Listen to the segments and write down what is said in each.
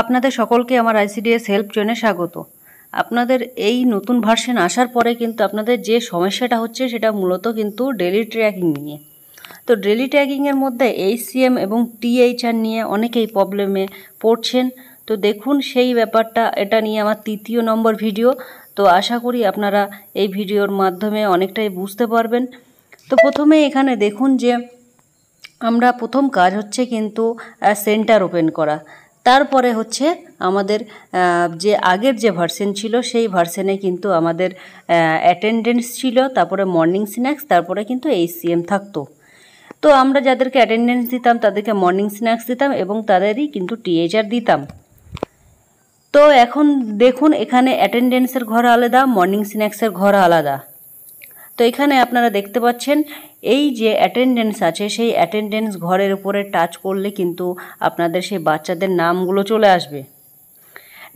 আপনাদের সকলকে আমার আইসিডিএস হেল্প জোনে স্বাগত আপনাদের এই নতুন ভার্সন আসার পরে কিন্তু আপনাদের যে সমস্যাটা হচ্ছে সেটা মূলত কিন্তু ডেলি ট্র্যাকিং নিয়ে তো ডেলি ট্র্যাকিংয়ের মধ্যে এইসিএম এবং টিএইচআর নিয়ে অনেকেই প্রবলেমে পড়ছেন তো দেখুন সেই ব্যাপারটা এটা নিয়ে আমার তৃতীয় নম্বর ভিডিও তো আশা করি আপনারা এই ভিডিওর মাধ্যমে অনেকটাই বুঝতে পারবেন তো প্রথমে এখানে দেখুন যে আমরা প্রথম কাজ হচ্ছে কিন্তু সেন্টার ওপেন করা তারপরে হচ্ছে আমাদের যে আগের যে ভার্সেন ছিল সেই ভার্সেনে কিন্তু আমাদের অ্যাটেন্ডেন্স ছিল তারপরে মর্নিং স্ন্যাক্স তারপরে কিন্তু এইচসিএম থাকতো তো আমরা যাদেরকে অ্যাটেন্ডেন্স দিতাম তাদেরকে মর্নিং স্ন্যাক্স দিতাম এবং তাদেরই কিন্তু টিএচআর দিতাম তো এখন দেখুন এখানে অ্যাটেন্ডেন্সের ঘর আলাদা মর্নিং স্ন্যাক্সের ঘর আলাদা তো এখানে আপনারা দেখতে পাচ্ছেন এই যে অ্যাটেন্ডেন্স আছে সেই অ্যাটেন্ডেন্স ঘরের উপরে টাচ করলে কিন্তু আপনাদের সেই বাচ্চাদের নামগুলো চলে আসবে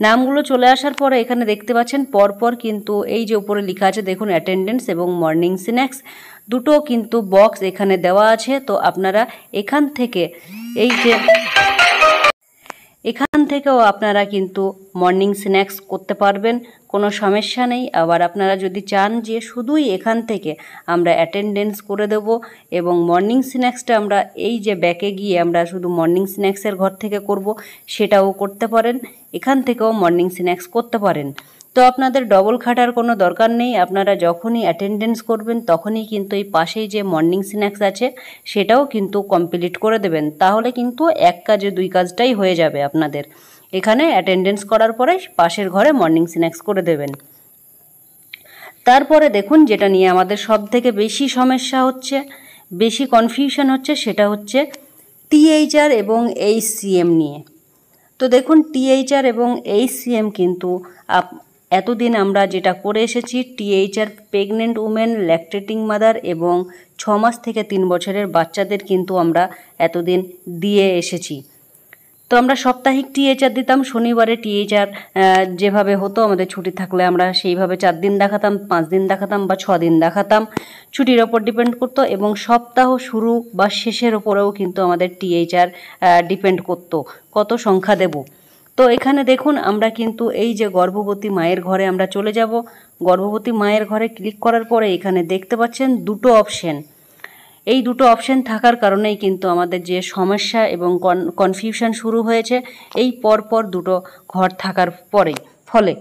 নামগুলো চলে আসার পরে এখানে দেখতে পাচ্ছেন পরপর কিন্তু এই যে উপরে লেখা আছে দেখুন অ্যাটেন্ডেন্স এবং মর্নিং স্ন্যাক্স দুটো কিন্তু বক্স এখানে দেওয়া আছে তো আপনারা এখান থেকে এই যে এখান থেকেও আপনারা কিন্তু মর্নিং স্ন্যাক্স করতে পারবেন কোনো সমস্যা নেই আবার আপনারা যদি চান যে শুধুই এখান থেকে আমরা অ্যাটেন্ডেন্স করে দেব এবং মর্নিং স্ন্যাক্সটা আমরা এই যে ব্যাকে গিয়ে আমরা শুধু মর্নিং স্ন্যাক্সের ঘর থেকে করব সেটাও করতে পারেন এখান থেকেও মর্নিং স্ন্যাক্স করতে পারেন তো আপনাদের ডবল খাটার কোনো দরকার নেই আপনারা যখনই অ্যাটেন্ডেন্স করবেন তখনই কিন্তু এই পাশেই যে মর্নিং স্ন্যাক্স আছে সেটাও কিন্তু কমপ্লিট করে দেবেন তাহলে কিন্তু এক কাজে দুই কাজটাই হয়ে যাবে আপনাদের এখানে অ্যাটেন্ডেন্স করার পরে পাশের ঘরে মর্নিং স্ন্যাক্স করে দেবেন তারপরে দেখুন যেটা নিয়ে আমাদের সব থেকে বেশি সমস্যা হচ্ছে বেশি কনফিউশন হচ্ছে সেটা হচ্ছে টিএইচআর এবং এইচ নিয়ে তো দেখুন টিএইচআর এবং এইচ কিন্তু এতদিন আমরা যেটা করে এসেছি THR pregnant women lactating mother এবং ছ মাস থেকে তিন বছরের বাচ্চাদের কিন্তু আমরা এতদিন দিয়ে এসেছি তো আমরা সাপ্তাহিক টিএইচআর দিতাম শনিবারে টিএইচআর যেভাবে হতো আমাদের ছুটি থাকলে আমরা সেইভাবে চার দিন দেখাতাম পাঁচ দিন দেখাতাম বা ছ দিন দেখাতাম ছুটির ওপর ডিপেন্ড করতো এবং সপ্তাহ শুরু বা শেষের ওপরেও কিন্তু আমাদের টিএইচআর ডিপেন্ড করতো কত সংখ্যা দেবো তো এখানে দেখুন আমরা কিন্তু এই যে গর্ভবতী মায়ের ঘরে আমরা চলে যাব গর্ভবতী মায়ের ঘরে ক্লিক করার পরে এখানে দেখতে পাচ্ছেন দুটো অপশন এই দুটো অপশন থাকার কারণেই কিন্তু আমাদের যে সমস্যা এবং কনফিউশন শুরু হয়েছে এই পরপর দুটো ঘর থাকার পরে ফলে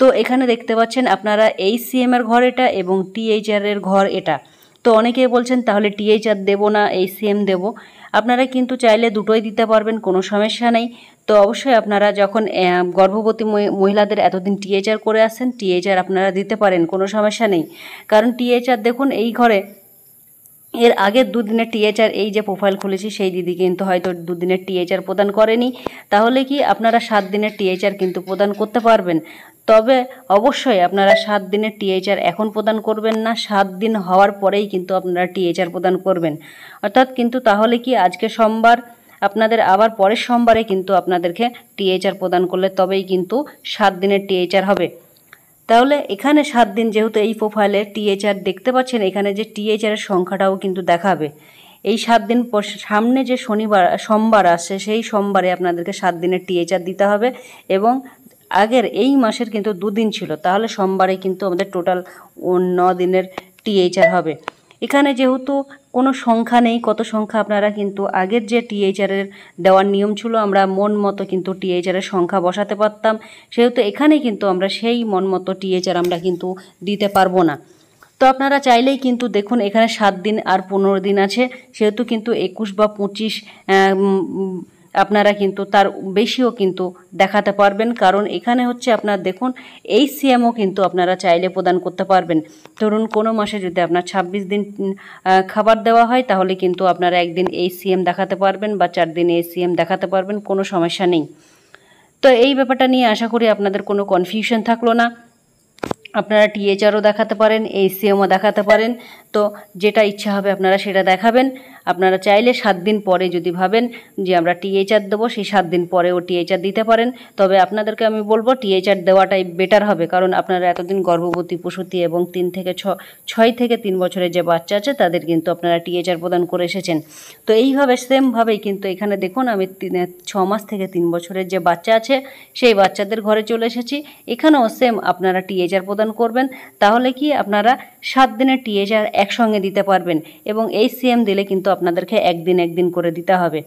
তো এখানে দেখতে পাচ্ছেন আপনারা এই সিএমের ঘর এটা এবং টিএইচআরের ঘর এটা তো অনেকেই বলছেন তাহলে টিএইচআর দেবো না এই সিএম দেবো আপনারা কিন্তু চাইলে দুটোই দিতে পারবেন কোনো সমস্যা নেই তো অবশ্যই আপনারা যখন গর্ভবতী মহিলাদের এতদিন টিএচআর করে আসেন টিএচআর আপনারা দিতে পারেন কোনো সমস্যা নেই কারণ টিএচআর দেখুন এই ঘরে এর আগের দুদিনের টিএচআর এই যে প্রোফাইল খুলেছি সেই দিদি কিন্তু হয়তো দুদিনের টিএচআর প্রদান করেনি তাহলে কি আপনারা সাত দিনের টিএচআর কিন্তু প্রদান করতে পারবেন তবে অবশ্যই আপনারা সাত দিনের টিএইচআর এখন প্রদান করবেন না সাত দিন হওয়ার পরেই কিন্তু আপনারা টিএইচআর প্রদান করবেন অর্থাৎ কিন্তু তাহলে কি আজকে সোমবার আপনাদের আবার পরের সোমবারে কিন্তু আপনাদেরকে টিএইচআর প্রদান করলে তবেই কিন্তু সাত দিনের টিএইচআর হবে তাহলে এখানে সাত দিন যেহেতু এই প্রোফাইলে টিএইচআর দেখতে পাচ্ছেন এখানে যে টিএইচআরের সংখ্যাটাও কিন্তু দেখাবে এই সাত দিন পর সামনে যে শনিবার সোমবার আসছে সেই সোমবারে আপনাদেরকে সাত দিনের টিএইচআর দিতে হবে এবং আগের এই মাসের কিন্তু দুদিন ছিল তাহলে সোমবারে কিন্তু আমাদের টোটাল ন দিনের টিএইচআর হবে এখানে যেহেতু কোনো সংখ্যা নেই কত সংখ্যা আপনারা কিন্তু আগের যে টিএইচআরের দেওয়ার নিয়ম ছিল আমরা মন মতো কিন্তু টিএইচআরের সংখ্যা বসাতে পারতাম সেহেতু এখানে কিন্তু আমরা সেই মন মতো টিএইচআর আমরা কিন্তু দিতে পারবো না তো আপনারা চাইলেই কিন্তু দেখুন এখানে সাত দিন আর পনেরো দিন আছে সেহেতু কিন্তু একুশ বা পঁচিশ আপনারা কিন্তু তার বেশিও কিন্তু দেখাতে পারবেন কারণ এখানে হচ্ছে আপনার দেখুন এই সিএমও কিন্তু আপনারা চাইলে প্রদান করতে পারবেন ধরুন কোনো মাসে যদি আপনার ২৬ দিন খাবার দেওয়া হয় তাহলে কিন্তু আপনারা একদিন এই সিএম দেখাতে পারবেন বা চার দিন এই সিএম দেখাতে পারবেন কোনো সমস্যা নেই তো এই ব্যাপারটা নিয়ে আশা করি আপনাদের কোনো কনফিউশন থাকলো না আপনারা টিএচআরও দেখাতে পারেন এই সিএমও দেখাতে পারেন তো যেটা ইচ্ছা হবে আপনারা সেটা দেখাবেন আপনারা চাইলে সাত দিন পরে যদি ভাবেন যে আমরা টিএইচআর দেবো সেই সাত দিন পরেও টিএইচআর দিতে পারেন তবে আপনাদেরকে আমি বলবো টিএইচআর দেওয়াটাই বেটার হবে কারণ আপনারা এতদিন গর্ভবতী প্রসূতি এবং তিন থেকে ছ ছয় থেকে তিন বছরের যে বাচ্চা আছে তাদের কিন্তু আপনারা টিএইচআর প্রদান করে এসেছেন তো এইভাবে সেমভাবেই কিন্তু এখানে দেখুন আমি ছ মাস থেকে তিন বছরের যে বাচ্চা আছে সেই বাচ্চাদের ঘরে চলে এসেছি এখানেও সেম আপনারা টিএইচআর প্রদান করবেন তাহলে কি আপনারা সাত দিনের টিএচআর একসঙ্গে দিতে পারবেন এবং এই সিএম দিলে কিন্তু আপনাদেরকে একদিন একদিন করে দিতে হবে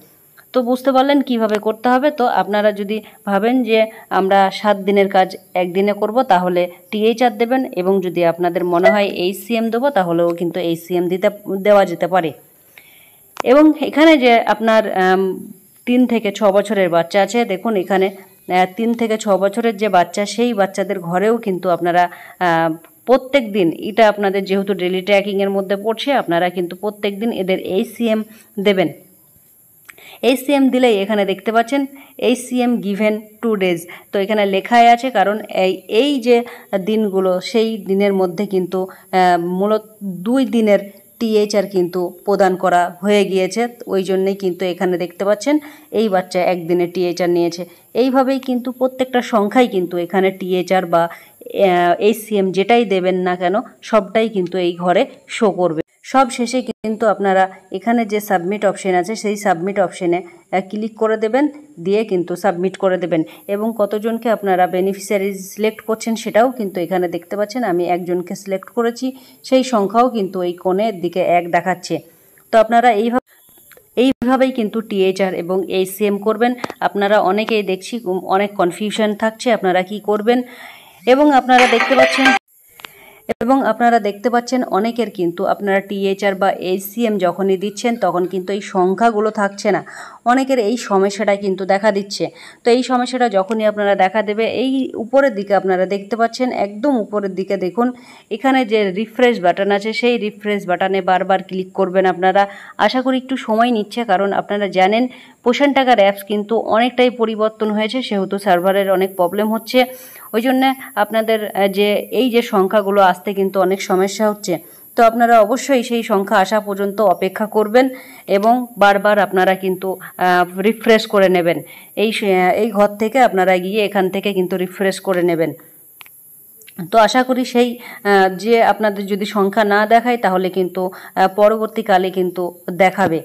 তো বুঝতে পারলেন কিভাবে করতে হবে তো আপনারা যদি ভাবেন যে আমরা সাত দিনের কাজ একদিনে করব তাহলে টিএইচআর দেবেন এবং যদি আপনাদের মনে হয় এই সিএম দেবো তাহলেও কিন্তু এই সিএম দিতে দেওয়া যেতে পারে এবং এখানে যে আপনার তিন থেকে ছ বছরের বাচ্চা আছে দেখুন এখানে তিন থেকে ছ বছরের যে বাচ্চা সেই বাচ্চাদের ঘরেও কিন্তু আপনারা প্রত্যেক দিন এটা আপনাদের যেহেতু ডেলি ট্র্যাকিংয়ের মধ্যে পড়ছে আপনারা কিন্তু প্রত্যেক দিন এদের এই সিএম দেবেন এই সিএম দিলেই এখানে দেখতে পাচ্ছেন এই সিএম গিভেন টু ডেজ তো এখানে লেখাই আছে কারণ এই এই যে দিনগুলো সেই দিনের মধ্যে কিন্তু মূলত দুই দিনের টিএইচআর কিন্তু প্রদান করা হয়ে গিয়েছে ওই জন্যেই কিন্তু এখানে দেখতে পাচ্ছেন এই বাচ্চা একদিনে টিএইচআর নিয়েছে এইভাবেই কিন্তু প্রত্যেকটা সংখ্যাই কিন্তু এখানে টিএইচআর বা এই সিএম যেটাই দেবেন না কেন সবটাই কিন্তু এই ঘরে শো করবে সব শেষে কিন্তু আপনারা এখানে যে সাবমিট অপশন আছে সেই সাবমিট অপশনে ক্লিক করে দেবেন দিয়ে কিন্তু সাবমিট করে দেবেন এবং কতজনকে আপনারা বেনিফিশিয়ারি সিলেক্ট করছেন সেটাও কিন্তু এখানে দেখতে পাচ্ছেন আমি একজনকে সিলেক্ট করেছি সেই সংখ্যাও কিন্তু এই কোণের দিকে এক দেখাচ্ছে তো আপনারা এইভাবে এইভাবেই কিন্তু টিএইচআর এবং এই সেম করবেন আপনারা অনেকেই দেখছি অনেক কনফিউশন থাকছে আপনারা কি করবেন এবং আপনারা দেখতে পাচ্ছেন এবং আপনারা দেখতে পাচ্ছেন অনেকের কিন্তু আপনারা টিএচআর বা এইচসিএম যখনই দিচ্ছেন তখন কিন্তু এই সংখ্যাগুলো থাকছে না অনেকের এই সমস্যাটা কিন্তু দেখা দিচ্ছে তো এই সমস্যাটা যখনই আপনারা দেখা দেবে এই উপরের দিকে আপনারা দেখতে পাচ্ছেন একদম উপরের দিকে দেখুন এখানে যে রিফ্রেশ বাটন আছে সেই রিফ্রেশ বাটনে বারবার ক্লিক করবেন আপনারা আশা করি একটু সময় নিচ্ছে কারণ আপনারা জানেন পোষণ টাকার অ্যাপস কিন্তু অনেকটাই পরিবর্তন হয়েছে সেহেতু সার্ভারের অনেক প্রবলেম হচ্ছে ওই জন্যে আপনাদের যে এই যে সংখ্যাগুলো আসতে কিন্তু অনেক সমস্যা হচ্ছে তো আপনারা অবশ্যই সেই সংখ্যা আসা পর্যন্ত অপেক্ষা করবেন এবং বারবার আপনারা কিন্তু রিফ্রেশ করে নেবেন এই এই ঘর থেকে আপনারা গিয়ে এখান থেকে কিন্তু রিফ্রেশ করে নেবেন তো আশা করি সেই যে আপনাদের যদি সংখ্যা না দেখায় তাহলে কিন্তু পরবর্তীকালে কিন্তু দেখাবে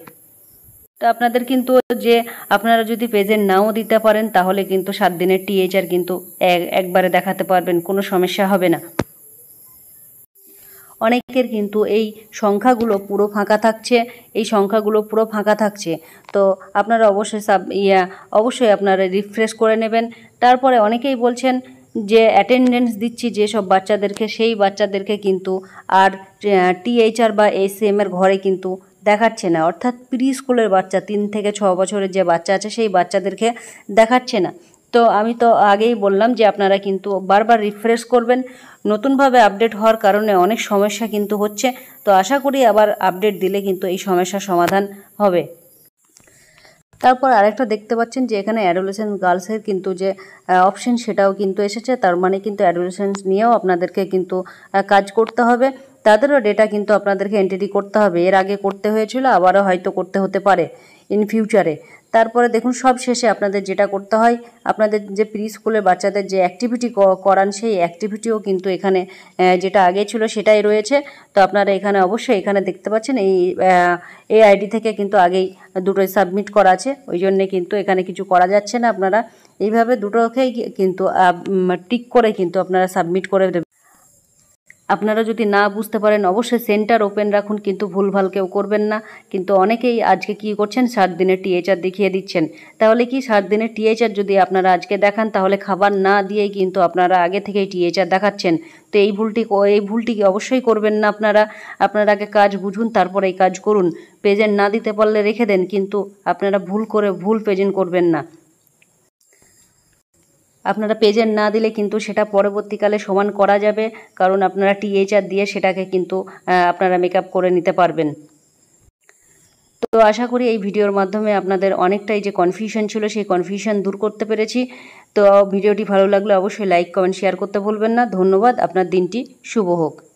তো আপনাদের কিন্তু যে আপনারা যদি পেজের নাও দিতে পারেন তাহলে কিন্তু সাত দিনের টিএইচআর কিন্তু একবারে দেখাতে পারবেন কোনো সমস্যা হবে না অনেকের কিন্তু এই সংখ্যাগুলো পুরো ফাঁকা থাকছে এই সংখ্যাগুলো পুরো ফাঁকা থাকছে তো আপনারা অবশ্যই সাব ইয়া অবশ্যই আপনারা রিফ্রেশ করে নেবেন তারপরে অনেকেই বলছেন যে অ্যাটেন্ডেন্স দিচ্ছি যেসব বাচ্চাদেরকে সেই বাচ্চাদেরকে কিন্তু আর টিএইচআর বা এসিএমের ঘরে কিন্তু দেখাচ্ছে না অর্থাৎ প্রি স্কুলের বাচ্চা তিন থেকে ছ বছরের যে বাচ্চা আছে সেই বাচ্চাদেরকে দেখাচ্ছে না তো আমি তো আগেই বললাম যে আপনারা কিন্তু বারবার রিফ্রেশ করবেন নতুনভাবে আপডেট হওয়ার কারণে অনেক সমস্যা কিন্তু হচ্ছে তো আশা করি আবার আপডেট দিলে কিন্তু এই সমস্যার সমাধান হবে তারপর আরেকটা দেখতে পাচ্ছেন যে এখানে অ্যাডোলেসেন্ট গার্লসের কিন্তু যে অপশন সেটাও কিন্তু এসেছে তার মানে কিন্তু অ্যাডোলেসেন্স নিয়েও আপনাদেরকে কিন্তু কাজ করতে হবে তাদেরও ডেটা কিন্তু আপনাদেরকে এন্ট্রি করতে হবে এর আগে করতে হয়েছিল আবারও হয়তো করতে হতে পারে ইন ফিউচারে তারপরে দেখুন সব শেষে আপনাদের যেটা করতে হয় আপনাদের যে প্রি স্কুলের বাচ্চাদের যে অ্যাক্টিভিটি করান সেই অ্যাক্টিভিটিও কিন্তু এখানে যেটা আগে ছিল সেটাই রয়েছে তো আপনারা এখানে অবশ্যই এখানে দেখতে পাচ্ছেন এই এই আইডি থেকে কিন্তু আগেই দুটোই সাবমিট করা আছে ওই জন্যে কিন্তু এখানে কিছু করা যাচ্ছে না আপনারা এইভাবে দুটোকেই কিন্তু টিক করে কিন্তু আপনারা সাবমিট করে আপনারা যদি না বুঝতে পারেন অবশ্যই সেন্টার ওপেন রাখুন কিন্তু ভুলভাল কেউ করবেন না কিন্তু অনেকেই আজকে কি করছেন সাত দিনের টিএচআর দেখিয়ে দিচ্ছেন তাহলে কি সাত দিনের টিএচআর যদি আপনারা আজকে দেখান তাহলে খাবার না দিয়েই কিন্তু আপনারা আগে থেকেই টিএচআর দেখাচ্ছেন তো এই ভুলটি এই ভুলটি অবশ্যই করবেন না আপনারা আপনারা আগে কাজ বুঝুন তারপর এই কাজ করুন পেজেন্ট না দিতে পারলে রেখে দেন কিন্তু আপনারা ভুল করে ভুল পেজেন্ট করবেন না আপনারা পেজেন্ট না দিলে কিন্তু সেটা পরবর্তীকালে সমান করা যাবে কারণ আপনারা টিএইচআর দিয়ে সেটাকে কিন্তু আপনারা মেকআপ করে নিতে পারবেন তো আশা করি এই ভিডিওর মাধ্যমে আপনাদের অনেকটাই যে কনফিউশন ছিল সেই কনফিউশন দূর করতে পেরেছি তো ভিডিওটি ভালো লাগলে অবশ্যই লাইক কমেন্ট শেয়ার করতে ভুলবেন না ধন্যবাদ আপনার দিনটি শুভ হোক